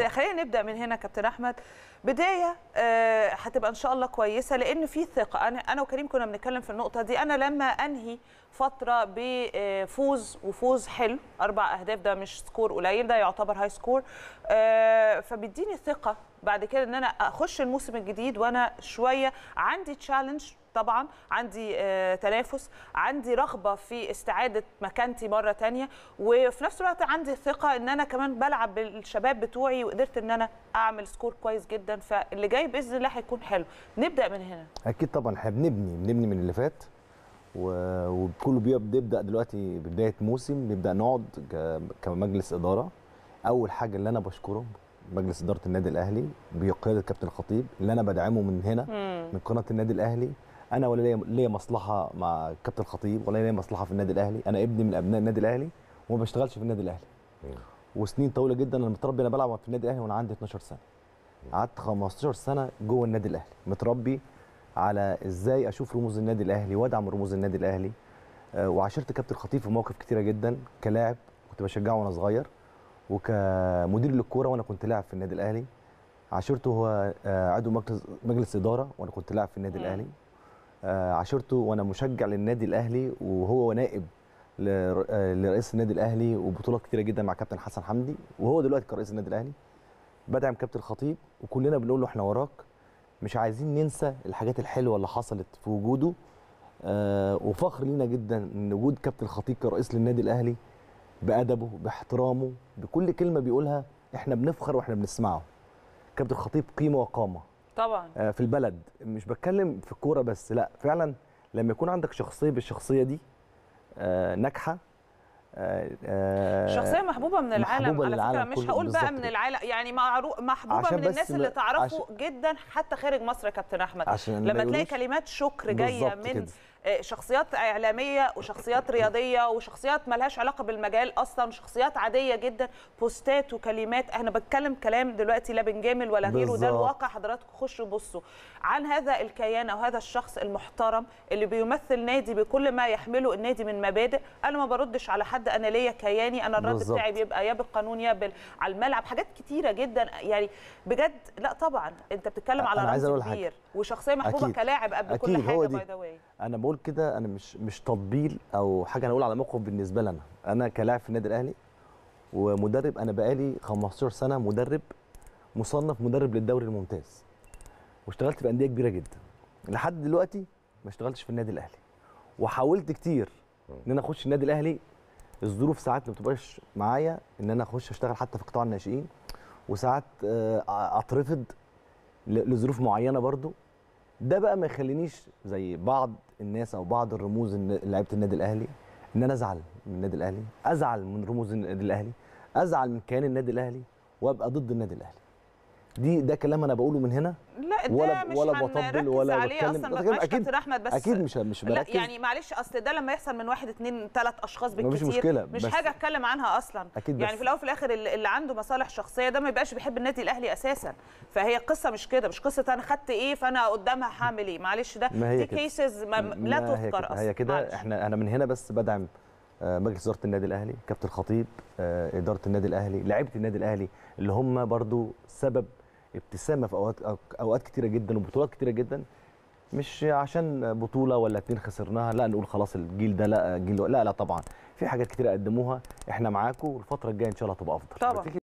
خلينا نبدا من هنا كابتن احمد بدايه آه، هتبقى ان شاء الله كويسه لان في ثقه انا انا وكريم كنا بنتكلم في النقطه دي انا لما انهي فتره بفوز وفوز حلو اربع اهداف ده مش سكور قليل ده يعتبر هاي آه، سكور فبيديني ثقه بعد كده ان انا اخش الموسم الجديد وانا شويه عندي تشالنج طبعا عندي آه، تنافس عندي رغبه في استعاده مكانتي مره تانية وفي نفس الوقت عندي ثقه ان انا كمان بلعب بالشباب بتوعي وقدرت ان انا اعمل سكور كويس جدا فاللي جاي باذن الله هيكون حلو نبدا من هنا اكيد طبعا احنا بنبني بنبني من اللي فات وكله بيبدا دلوقتي بدايه موسم نبدا نقعد كمجلس اداره اول حاجه اللي انا بشكره مجلس اداره النادي الاهلي بقياده كابتن الخطيب اللي انا بدعمه من هنا من قناه النادي الاهلي انا ولا ليا مصلحه مع كابتن خطيب ولا ليا مصلحه في النادي الاهلي انا ابني من ابناء النادي الاهلي وما بشتغلش في النادي الاهلي وسنين طويله جدا انا متربي انا بلعب في النادي الاهلي وانا عندي 12 سنه قعدت 15 سنه جوه النادي الاهلي متربي على ازاي اشوف رموز النادي الاهلي وادعم رموز النادي الاهلي آه، وعاشرت كابتن خطيب في مواقف كتيره جدا كلاعب كنت بشجعه وانا صغير وكمدير للكوره وانا كنت لاعب في النادي الاهلي عاشرته هو آه، عضو مجلس مجلس اداره وانا كنت لاعب في النادي الاهلي آه، عاشرته وانا مشجع للنادي الاهلي وهو نائب آه، لرئيس النادي الاهلي وبطولات كتيره جدا مع كابتن حسن حمدي وهو دلوقتي كرئيس النادي الاهلي بدعم كابتن خطيب وكلنا بنقول له احنا وراك مش عايزين ننسى الحاجات الحلوه اللي حصلت في وجوده آه، وفخر لينا جدا ان وجود كابتن خطيب كرئيس للنادي الاهلي بادبه باحترامه بكل كلمه بيقولها احنا بنفخر واحنا بنسمعه كابتن خطيب قيمه وقامه طبعا آه، في البلد مش بتكلم في الكوره بس لا فعلا لما يكون عندك شخصيه بالشخصيه دي آه، ناجحه آه، شخصيه محبوبه من العالم محبوبة على فكره مش هقول بقى من العالم يعني محبوبه من الناس اللي تعرفه عش... جدا حتى خارج مصر يا كابتن احمد لما تلاقي كلمات شكر جايه من كده. شخصيات اعلاميه وشخصيات رياضيه وشخصيات ملهاش علاقه بالمجال اصلا شخصيات عاديه جدا بوستات وكلمات انا بتكلم كلام دلوقتي لا بنجامل ولا غيره وده الواقع حضراتكم خشوا بصوا عن هذا الكيان او هذا الشخص المحترم اللي بيمثل نادي بكل ما يحمله النادي من مبادئ انا ما بردش على حد انا ليا كياني انا الرد بالزبط. بتاعي بيبقى يا بالقانون يا بال... على الملعب حاجات كتيره جدا يعني بجد لا طبعا انت بتتكلم على رمز كبير حاجة. وشخصيه محبوبه أكيد. كلاعب قبل أكيد. كل حاجه باي ذا انا بقول بقول كده انا مش مش تطبيل او حاجه انا اقول على موقف بالنسبه لنا انا كلاعب في النادي الاهلي ومدرب انا بقالي 15 سنه مدرب مصنف مدرب للدوري الممتاز واشتغلت في انديه كبيره جدا لحد دلوقتي ما اشتغلتش في النادي الاهلي وحاولت كتير ان انا اخش النادي الاهلي الظروف ساعات ما بتبقاش معايا ان انا اخش اشتغل حتى في قطاع الناشئين وساعات آه، اترفض لظروف معينه برضو ده بقى ما يخلينيش زي بعض الناس او بعض الرموز لعيبه النادي الاهلي ان انا ازعل من النادي الاهلي ازعل من رموز النادي الاهلي ازعل من كيان النادي الاهلي وابقى ضد النادي الاهلي دي ده كلام انا بقوله من هنا لا ده ولا مش ولا بطبل ولا عليه بتكلم اصلا بتكلم اكيد احمد بس اكيد مش مش بركز لا يعني معلش اصل ده لما يحصل من واحد اثنين ثلاث اشخاص بالكتير مش مشكله مش حاجه اتكلم عنها اصلا أكيد يعني بس. في الاول وفي الاخر اللي عنده مصالح شخصيه ده ما يبقاش بيحب النادي الاهلي اساسا فهي قصه مش كده مش قصه انا خدت ايه فانا قدامها هعمل ايه معلش ده دي كيسز ما لا تذكر اصلا هي كده احنا انا من هنا بس بدعم آه، مجلس اداره النادي الاهلي كابتن الخطيب آه، اداره النادي الاهلي لعيبه النادي الاهلي اللي هم برضو سبب ابتسامه في اوقات اوقات كتيره جدا وبطولات كتيره جدا مش عشان بطوله ولا اتنين خسرناها لا نقول خلاص الجيل ده لا جيل لا لا طبعا في حاجات كتيره قدموها احنا معاكم والفتره الجايه ان شاء الله هتبقى افضل طبعا